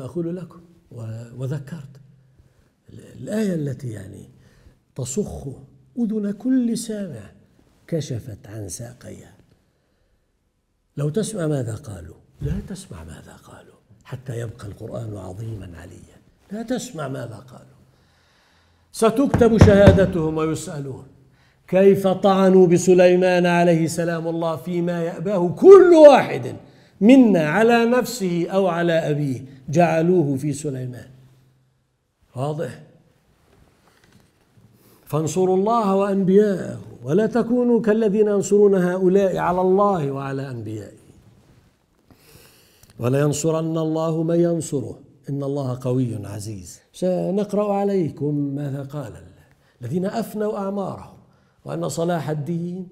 أقول لكم وذكرت الآية التي يعني تصخ أذن كل سامع كشفت عن ساقيها لو تسمع ماذا قالوا لا تسمع ماذا قالوا حتى يبقى القرآن عظيما عليا لا تسمع ماذا قالوا ستكتب شهادتهم ويسألون كيف طعنوا بسليمان عليه سلام الله فيما يأباه كل واحد منا على نفسه أو على أبيه جعلوه في سليمان واضح فانصروا الله وانبياءه ولا تكونوا كالذين ينصرون هؤلاء على الله وعلى انبيائه ولينصرن الله من ينصره ان الله قوي عزيز سنقرا عليكم ماذا قال الذين افنوا اعمارهم وان صلاح الدين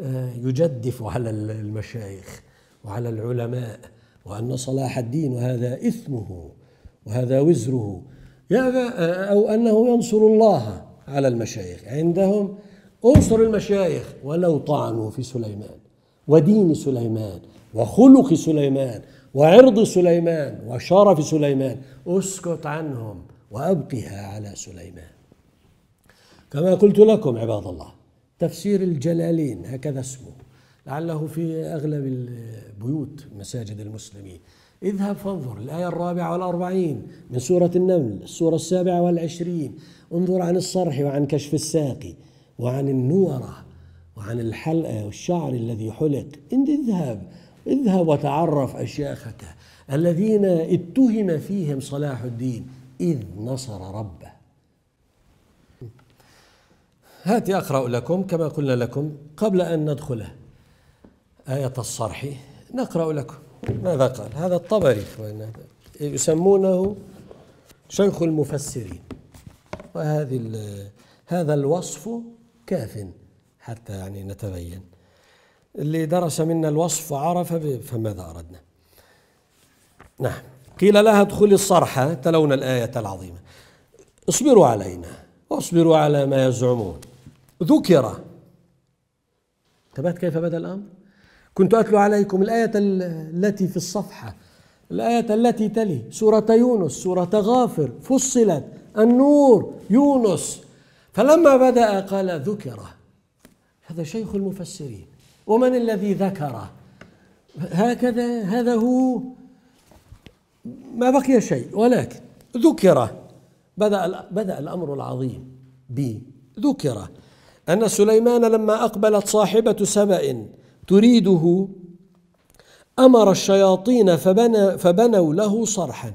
آه، يجدف على المشايخ وعلى العلماء وأن صلاح الدين وهذا إثمه وهذا وزره أو أنه ينصر الله على المشايخ عندهم انصر المشايخ ولو طعنوا في سليمان ودين سليمان وخلق سليمان وعرض سليمان وشرف سليمان اسكت عنهم وابقها على سليمان كما قلت لكم عباد الله تفسير الجلالين هكذا اسمه لعله في أغلب البيوت مساجد المسلمين اذهب فانظر الآية الرابعة والأربعين من سورة النمل السورة السابعة والعشرين انظر عن الصرح وعن كشف الساقي وعن النورة وعن الحلقة والشعر الذي حلق انت اذهب اذهب وتعرف أشياخك الذين اتهم فيهم صلاح الدين إذ نصر ربه هاتي أقرأ لكم كما قلنا لكم قبل أن ندخله آية الصرح نقرأ لكم ماذا قال هذا الطبري يسمونه شيخ المفسرين وهذه هذا الوصف كاف حتى يعني نتبين اللي درس منا الوصف وعرف فماذا أردنا نعم قيل لها ادخل الصرحة تلون الآية العظيمة اصبروا علينا واصبروا على ما يزعمون ذكر انتبهت كيف بدأ الأمر كنت أتلو عليكم الآية التي في الصفحة الآية التي تلي سورة يونس سورة غافر فصلت النور يونس فلما بدأ قال ذكره هذا شيخ المفسرين ومن الذي ذكره هكذا هذا هو ما بقي شيء ولكن ذكره بدأ بدأ الأمر العظيم بذكره أن سليمان لما أقبلت صاحبة سبأ تريده أمر الشياطين فبنى فبنوا له صرحا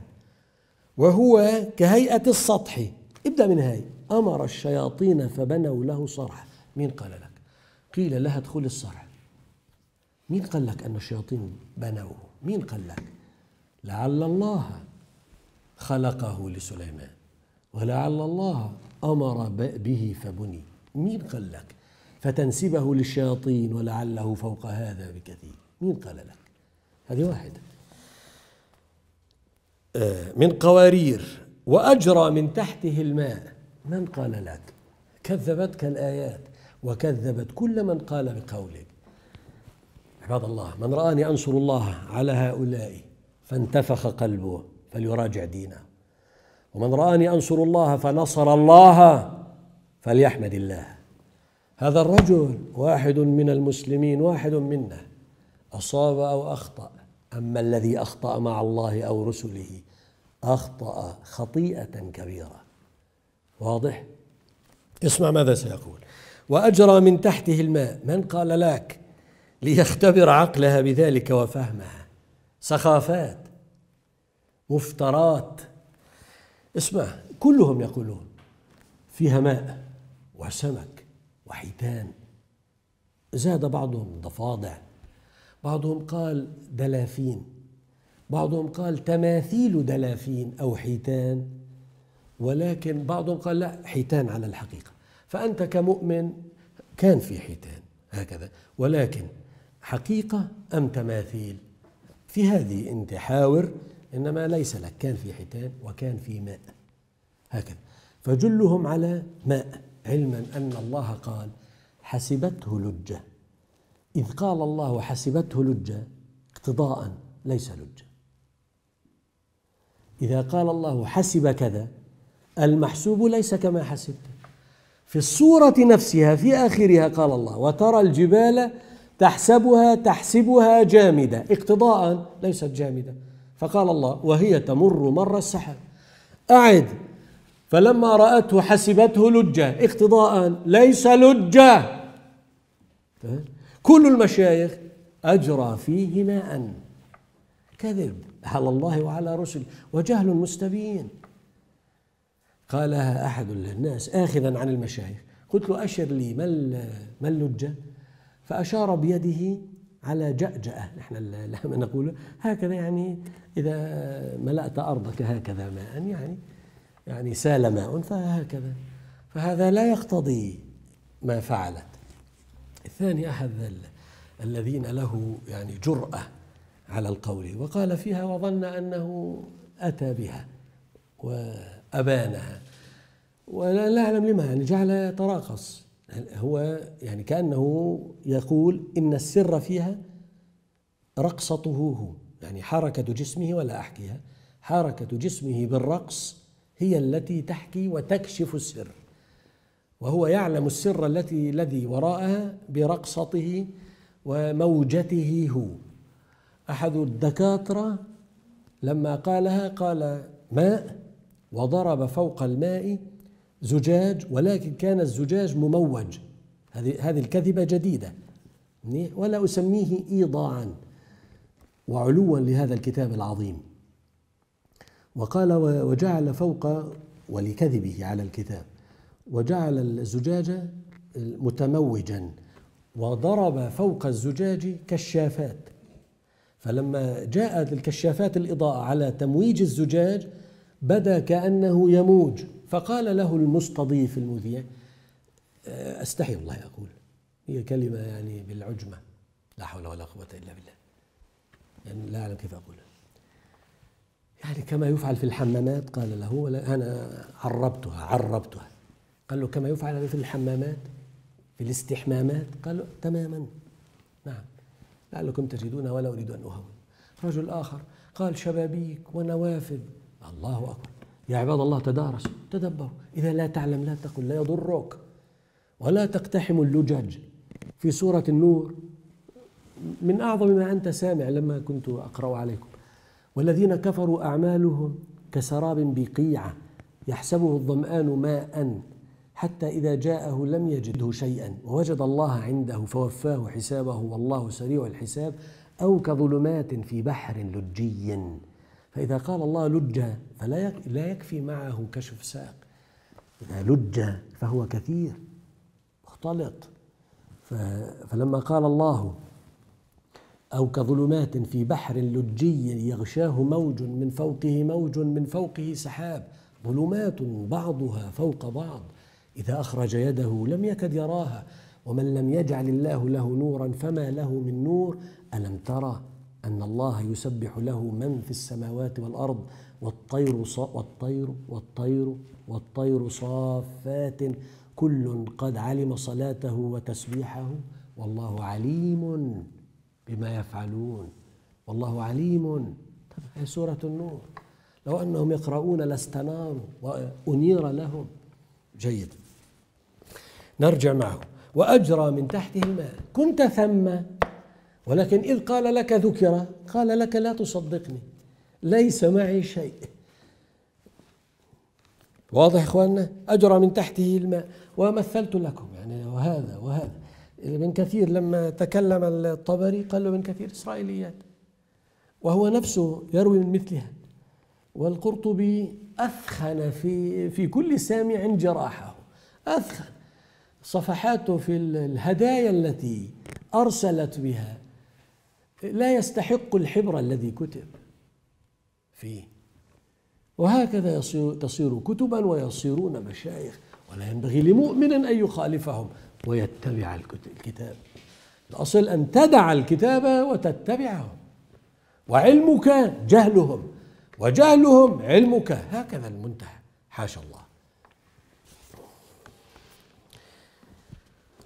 وهو كهيئة السطح ابدأ من هاي أمر الشياطين فبنوا له صرحا مين قال لك قيل لها ادخل الصرح مين قال لك أن الشياطين بنوه مين قال لك لعل الله خلقه لسليمان ولعل الله أمر به فبني مين قال لك فتنسبه للشياطين ولعله فوق هذا بكثير مين قال لك هذه واحدة آه، من قوارير وأجرى من تحته الماء من قال لك كذبتك الآيات وكذبت كل من قال بقولك عباد الله من رآني أنصر الله على هؤلاء فانتفخ قلبه فليراجع دينه ومن رآني أنصر الله فنصر الله فليحمد الله هذا الرجل واحد من المسلمين واحد منا أصاب أو أخطأ أما الذي أخطأ مع الله أو رسله أخطأ خطيئة كبيرة واضح؟ اسمع ماذا سيقول وأجرى من تحته الماء من قال لك ليختبر عقلها بذلك وفهمها سخافات مفترات اسمع كلهم يقولون فيها ماء وسمك وحيتان زاد بعضهم ضفادع بعضهم قال دلافين بعضهم قال تماثيل دلافين أو حيتان ولكن بعضهم قال لا حيتان على الحقيقة فأنت كمؤمن كان في حيتان هكذا ولكن حقيقة أم تماثيل في هذه أنت حاور إنما ليس لك كان في حيتان وكان في ماء هكذا فجلهم على ماء علما أن الله قال حسبته لجة إذ قال الله حسبته لجة اقتضاء ليس لجة إذا قال الله حسب كذا المحسوب ليس كما حسبته في الصورة نفسها في آخرها قال الله وترى الجبال تحسبها تحسبها جامدة اقتضاء ليست جامدة فقال الله وهي تمر مر السحاب أعد فلما رأته حسبته لجة اقتضاء ليس لجة كل المشايخ أجرى فيه ماء كذب على الله وعلى رسله وجهل مستبين قالها أحد الناس آخذا عن المشايخ قلت له أشر لي ما اللجة فأشار بيده على جأجأة نحن نقول هكذا يعني إذا ملأت أرضك هكذا ماء يعني يعني سال ماء فهكذا فهذا لا يقتضي ما فعلت الثاني أحد الذين له يعني جرأة على القول وقال فيها وظن أنه أتى بها وأبانها ولا أعلم لما يعني جعل يتراقص هو يعني كأنه يقول إن السر فيها رقصته هو يعني حركة جسمه ولا أحكيها حركة جسمه بالرقص هي التي تحكي وتكشف السر وهو يعلم السر التي الذي وراءها برقصته وموجته هو احد الدكاتره لما قالها قال ماء وضرب فوق الماء زجاج ولكن كان الزجاج مموج هذه هذه الكذبه جديده ولا اسميه ايضاعا وعلوا لهذا الكتاب العظيم وقال وجعل فوق ولكذبه على الكتاب وجعل الزجاج متموجا وضرب فوق الزجاج كشافات فلما جاءت الكشافات الإضاءة على تمويج الزجاج بدا كأنه يموج فقال له المستضيف المذيع أه، أستحي الله أقول هي كلمة يعني بالعجمة لا حول ولا قوة إلا بالله يعني لا أعلم كيف أقولها يعني كما يفعل في الحمامات قال له أنا عربتها عربتها قال له كما يفعل في الحمامات في الاستحمامات قال له تماما نعم لعلكم تجدون ولا أريد أن أهون رجل آخر قال شبابيك ونوافذ الله أكبر يا عباد الله تدارسوا تدبروا إذا لا تعلم لا تقل لا يضرك ولا تقتحم اللجج في سورة النور من أعظم ما أنت سامع لما كنت أقرأ عليكم والذين كفروا أعمالهم كسراب بقيعة يحسبه الظمآن ماء حتى إذا جاءه لم يجده شيئا ووجد الله عنده فوفاه حسابه والله سريع الحساب أو كظلمات في بحر لجي فإذا قال الله لجا فلا لا يكفي معه كشف ساق إذا لج فهو كثير مختلط فلما قال الله أو كظلمات في بحر لجي يغشاه موج من فوقه موج من فوقه سحاب ظلمات بعضها فوق بعض إذا أخرج يده لم يكد يراها ومن لم يجعل الله له نورا فما له من نور ألم ترى أن الله يسبح له من في السماوات والأرض والطير والطير والطير والطير صافات كل قد علم صلاته وتسبيحه والله عليم بما يفعلون والله عليم هي سورة النور لو أنهم يقرؤون لاستناروا وأنير لهم جيد نرجع معه وأجرى من تحته الماء كنت ثم ولكن إذ قال لك ذكر قال لك لا تصدقني ليس معي شيء واضح إخواننا أجرى من تحته الماء ومثلت لكم يعني وهذا وهذا ابن كثير لما تكلم الطبري قال له ابن كثير إسرائيليات وهو نفسه يروي من مثلها والقرطبي أثخن في في كل سامع جراحه أثخن صفحاته في الهدايا التي أرسلت بها لا يستحق الحبر الذي كتب فيه وهكذا تصير كتبا ويصيرون مشايخ ولا ينبغي لمؤمن أن يخالفهم ويتبع الكتاب الأصل أن تدع الكتاب وتتبعهم وعلمك جهلهم وجهلهم علمك هكذا المنتهى حاشا الله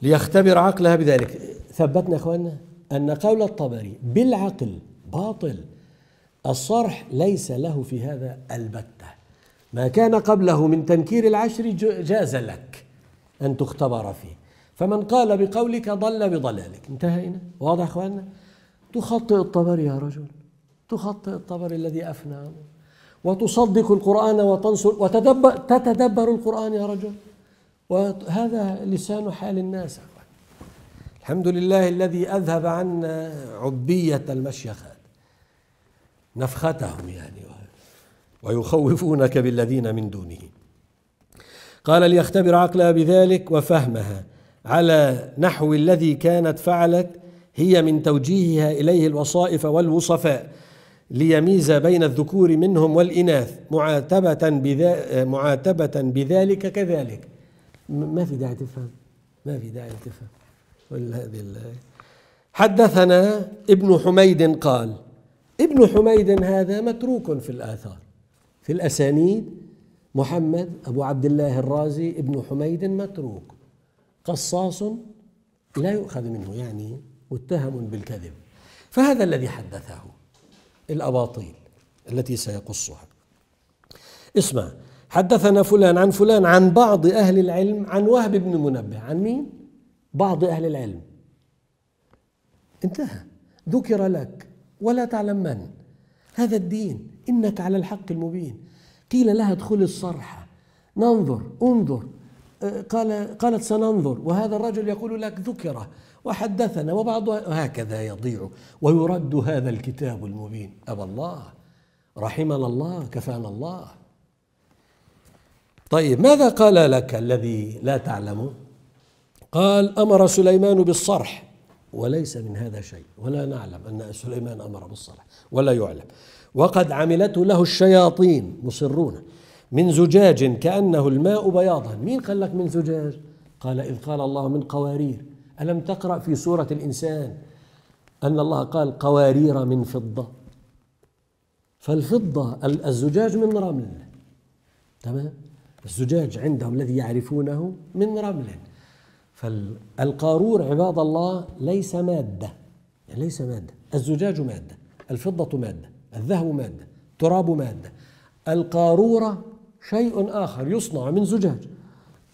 ليختبر عقلها بذلك ثبتنا اخواننا ان قول الطبري بالعقل باطل الصرح ليس له في هذا البته ما كان قبله من تنكير العشر جاز لك أن تختبر فيه فمن قال بقولك ضل بضلالك انتهينا واضح أخواننا تخطئ الطبر يا رجل تخطئ الطبر الذي أفنى وتصدق القرآن وتنصر وتدبر تتدبر القرآن يا رجل وهذا لسان حال الناس الحمد لله الذي أذهب عنا عبية المشيخات نفختهم يعني ويخوفونك بالذين من دونه قال ليختبر عقلها بذلك وفهمها على نحو الذي كانت فعلت هي من توجيهها اليه الوصائف والوصفاء ليميز بين الذكور منهم والاناث معاتبه بذا معاتبه بذلك كذلك ما في داعي تفهم ما في داعي تفهم هذه حدثنا ابن حميد قال ابن حميد هذا متروك في الاثار في الأسانيد محمد أبو عبد الله الرازي ابن حميد متروك قصاص لا يؤخذ منه يعني متهم بالكذب فهذا الذي حدثه الأباطيل التي سيقصها اسمع حدثنا فلان عن فلان عن بعض أهل العلم عن وهب بن منبه عن مين؟ بعض أهل العلم انتهى ذكر لك ولا تعلم من هذا الدين إنك على الحق المبين قيل لها ادخل الصرحة ننظر انظر أه، قال قالت سننظر وهذا الرجل يقول لك ذكره وحدثنا وبعضها هكذا يضيع ويرد هذا الكتاب المبين أبى الله رحمنا الله كفانا الله طيب ماذا قال لك الذي لا تعلمه قال أمر سليمان بالصرح وليس من هذا شيء ولا نعلم أن سليمان أمر بالصرح ولا يعلم وقد عملته له الشياطين مصرون من زجاج كأنه الماء بياضا مين قال لك من زجاج قال إذ قال الله من قوارير ألم تقرأ في سورة الإنسان أن الله قال قوارير من فضة فالفضة الزجاج من رمل تمام الزجاج عندهم الذي يعرفونه من رمل فالقارور عباد الله ليس مادة يعني ليس مادة الزجاج مادة الفضة مادة الذهب مادة التراب مادة القارورة شيء آخر يصنع من زجاج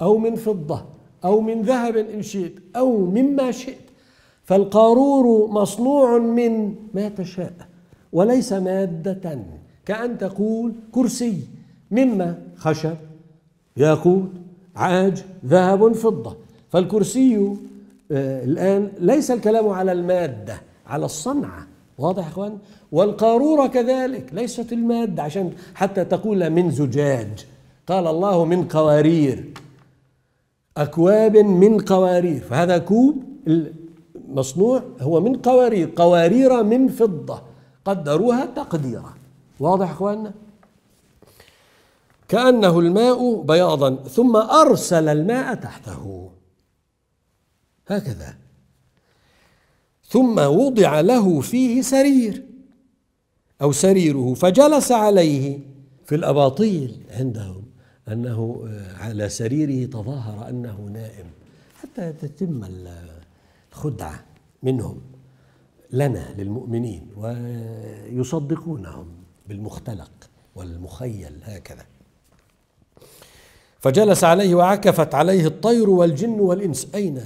أو من فضة أو من ذهب إن شئت أو مما شئت فالقارور مصنوع من ما تشاء وليس مادة كأن تقول كرسي مما خشب ياقوت عاج ذهب فضة فالكرسي آه، الآن ليس الكلام على المادة على الصنعة واضح يا اخوان والقارورة كذلك ليست المادة عشان حتى تقول من زجاج قال الله من قوارير أكواب من قوارير فهذا كوب مصنوع هو من قوارير قوارير من فضة قدروها تقديرا واضح اخواننا كأنه الماء بياضا ثم أرسل الماء تحته هكذا ثم وضع له فيه سرير أو سريره فجلس عليه في الأباطيل عندهم أنه آه، على سريره تظاهر أنه نائم حتى تتم الخدعة منهم لنا للمؤمنين ويصدقونهم بالمختلق والمخيل هكذا فجلس عليه وعكفت عليه الطير والجن والإنس أين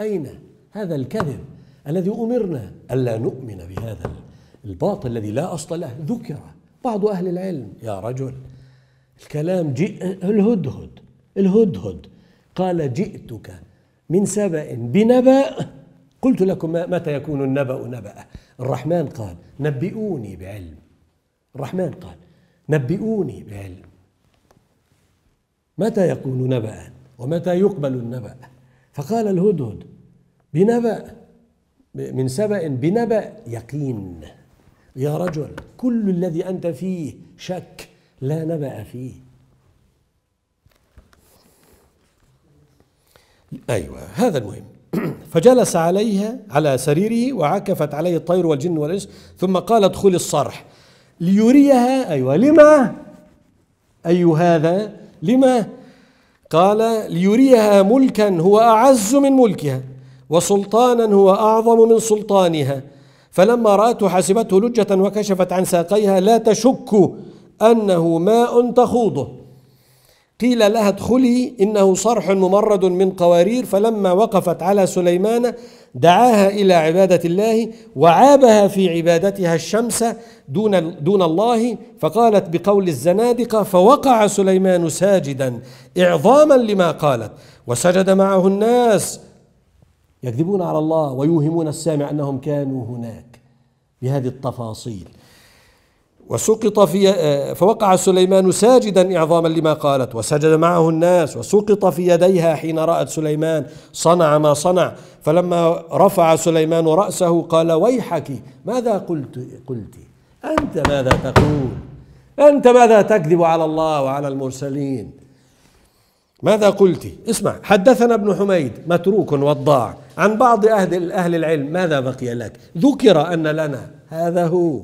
أين هذا الكذب الذي أمرنا ألا نؤمن بهذا الباطل الذي لا أصل له ذكر بعض أهل العلم يا رجل الكلام جئ الهدهد الهدهد قال جئتك من سبأ بنبأ قلت لكم متى يكون النبأ نبأ الرحمن قال نبئوني بعلم الرحمن قال نبئوني بعلم متى يكون نبأ ومتى يقبل النبأ فقال الهدهد بنبأ من سبأ بنبأ يقين يا رجل كل الذي أنت فيه شك لا نبأ فيه أيوة هذا المهم فجلس عليها على سريره وعكفت عليه الطير والجن والإنس ثم قال ادخل الصرح ليريها أيوة لما أي أيوة، هذا لما قال ليريها ملكا هو أعز من ملكها وسلطانا هو أعظم من سلطانها فلما رأته حسبته لجة وكشفت عن ساقيها لا تشك أنه ماء تخوضه قيل لها ادخلي إنه صرح ممرد من قوارير فلما وقفت على سليمان دعاها إلى عبادة الله وعابها في عبادتها الشمس دون, دون الله فقالت بقول الزنادقة فوقع سليمان ساجدا إعظاما لما قالت وسجد معه الناس يكذبون على الله ويوهمون السامع انهم كانوا هناك بهذه التفاصيل وسقط في فوقع سليمان ساجدا اعظاما لما قالت وسجد معه الناس وسقط في يديها حين رات سليمان صنع ما صنع فلما رفع سليمان راسه قال ويحك ماذا قلت قلت انت ماذا تقول انت ماذا تكذب على الله وعلى المرسلين ماذا قلت اسمع حدثنا ابن حميد متروك وضاع عن بعض أهل, أهل العلم ماذا بقي لك ذكر أن لنا هذا هو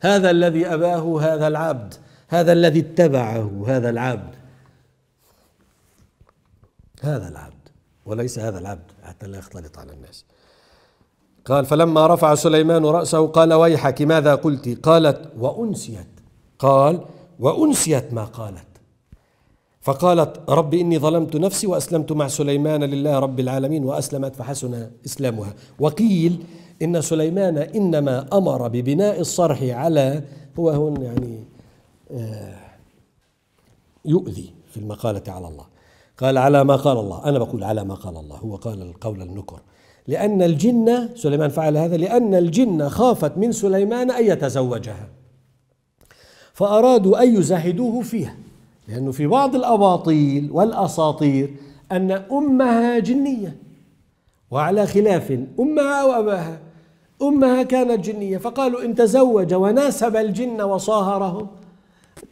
هذا الذي أباه هذا العبد هذا الذي اتبعه هذا العبد هذا العبد وليس هذا العبد حتى لا يختلط على الناس قال فلما رفع سليمان رأسه قال ويحك ماذا قلت قالت وأنسيت قال وأنسيت ما قالت فقالت رب إني ظلمت نفسي وأسلمت مع سليمان لله رب العالمين وأسلمت فحسن إسلامها وقيل إن سليمان إنما أمر ببناء الصرح على هو هون يعني آه، يؤذي في المقالة على الله قال على ما قال الله أنا بقول على ما قال الله هو قال القول النكر لأن الجن سليمان فعل هذا لأن الجن خافت من سليمان أن يتزوجها فأرادوا أن يزاهدوه فيها لأنه في بعض الأباطيل والأساطير أن أمها جنية وعلى خلاف أمها وأباها أمها كانت جنية فقالوا إن تزوج وناسب الجن وصاهرهم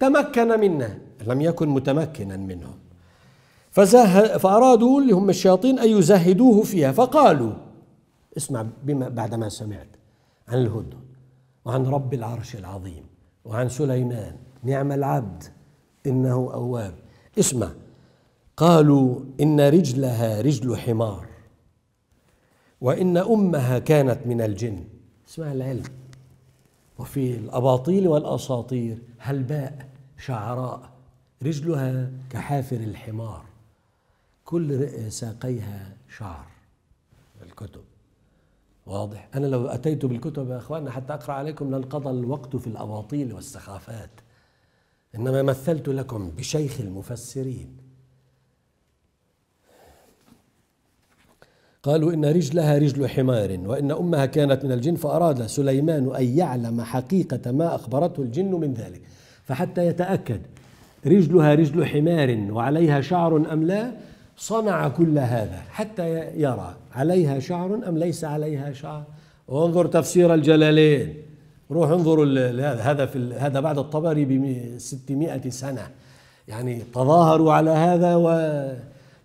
تمكن منا لم يكن متمكنا منهم فزه فأرادوا اللي هم الشياطين أن يزهدوه فيها فقالوا اسمع بما بعد ما سمعت عن الهدى وعن رب العرش العظيم وعن سليمان نعم العبد إنه أواب اسمع قالوا إن رجلها رجل حمار وإن أمها كانت من الجن اسمع العلم وفي الأباطيل والأساطير هلباء شعراء رجلها كحافر الحمار كل ساقيها شعر الكتب واضح أنا لو أتيت بالكتب يا أخواننا حتى أقرأ عليكم لانقضى الوقت في الأباطيل والسخافات انما مثلت لكم بشيخ المفسرين قالوا ان رجلها رجل حمار وان امها كانت من الجن فاراد سليمان ان يعلم حقيقه ما اخبرته الجن من ذلك فحتى يتاكد رجلها رجل حمار وعليها شعر ام لا صنع كل هذا حتى يرى عليها شعر ام ليس عليها شعر وانظر تفسير الجلالين روح انظروا لهذا هذا في هذا بعد الطبري ب 600 سنه يعني تظاهروا على هذا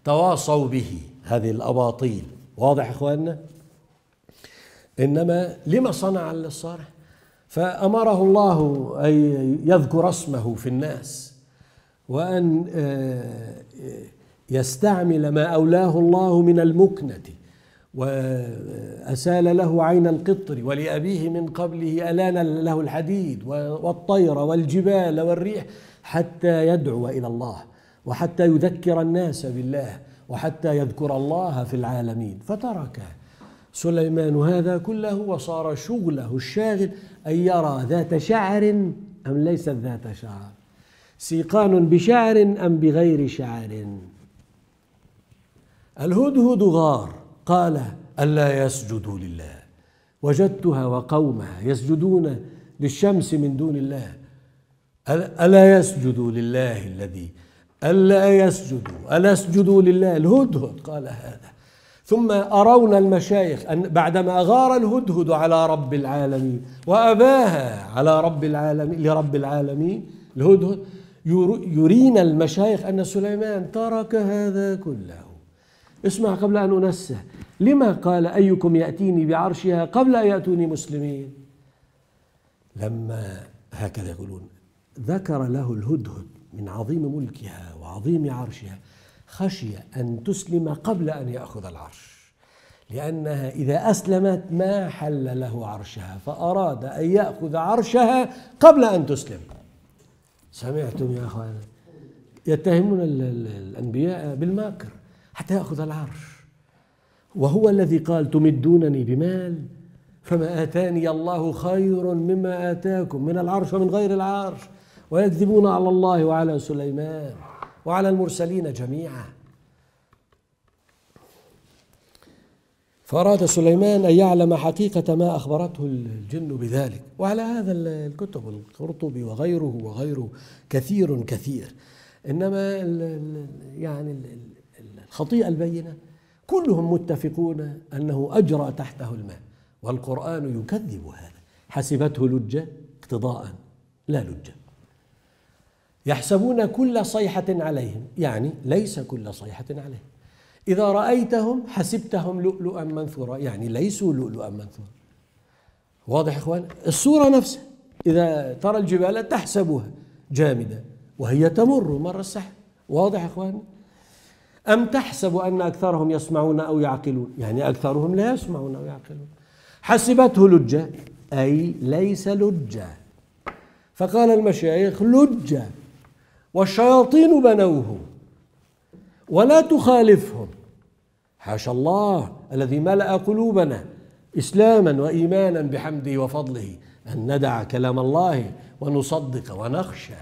وتواصوا به هذه الاباطيل واضح اخواننا انما لما صنع الصالح فامره الله ان يذكر اسمه في الناس وان آه، آه، يستعمل ما اولاه الله من المكنه وأسال له عين القطر ولأبيه من قبله ألان له الحديد والطير والجبال والريح حتى يدعو إلى الله وحتى يذكر الناس بالله وحتى يذكر الله في العالمين فترك سليمان هذا كله وصار شغله الشاغل أن يرى ذات شعر أم ليست ذات شعر سيقان بشعر أم بغير شعر الهدهد غار قال ألا يسجدوا لله وجدتها وقومها يسجدون للشمس من دون الله ألا يسجدوا لله الذي ألا يسجدوا ألا يسجدوا لله الهدهد قال هذا ثم أرون المشايخ أن بعدما أغار الهدهد على رب العالمين وأباها على رب العالمين لرب العالمين الهدهد يرينا المشايخ أن سليمان ترك هذا كله اسمع قبل أن أنسه لما قال أيكم يأتيني بعرشها قبل أن يأتوني مسلمين لما هكذا يقولون ذكر له الهدهد من عظيم ملكها وعظيم عرشها خشي أن تسلم قبل أن يأخذ العرش لأنها إذا أسلمت ما حل له عرشها فأراد أن يأخذ عرشها قبل أن تسلم سمعتم يا أخوانا يتهمون الأنبياء بالماكر حتى ياخذ العرش وهو الذي قال تمدونني بمال فما اتاني الله خير مما اتاكم من العرش ومن غير العرش ويكذبون على الله وعلى سليمان وعلى المرسلين جميعا فأراد سليمان أن يعلم حقيقة ما أخبرته الجن بذلك وعلى هذا الكتب القرطبي وغيره وغيره كثير كثير إنما يعني الخطيئة البينة كلهم متفقون أنه أجرى تحته الماء والقرآن يكذب هذا حسبته لجة اقتضاء لا لجة يحسبون كل صيحة عليهم يعني ليس كل صيحة عليهم إذا رأيتهم حسبتهم لؤلؤا منثورا يعني ليسوا لؤلؤا منثورا واضح إخوان الصورة نفسها إذا ترى الجبال تحسبها جامدة وهي تمر مر السحب واضح إخوان أم تحسب أن أكثرهم يسمعون أو يعقلون يعني أكثرهم لا يسمعون أو يعقلون حسبته لجة أي ليس لجة فقال المشايخ لجة والشياطين بنوه ولا تخالفهم حاشا الله الذي ملأ قلوبنا إسلاما وإيمانا بحمده وفضله أن ندع كلام الله ونصدق ونخشى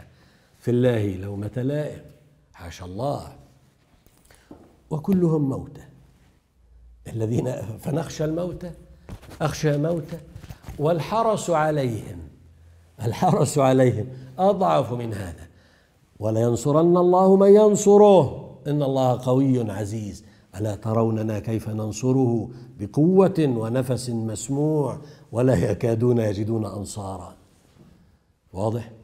في الله لومة لائم حاشا الله وكلهم موتى الذين فنخشى الموتى أخشى موتى والحرس عليهم الحرس عليهم أضعف من هذا ولينصرن الله من ينصره إن الله قوي عزيز ألا تروننا كيف ننصره بقوة ونفس مسموع ولا يكادون يجدون أنصارا واضح؟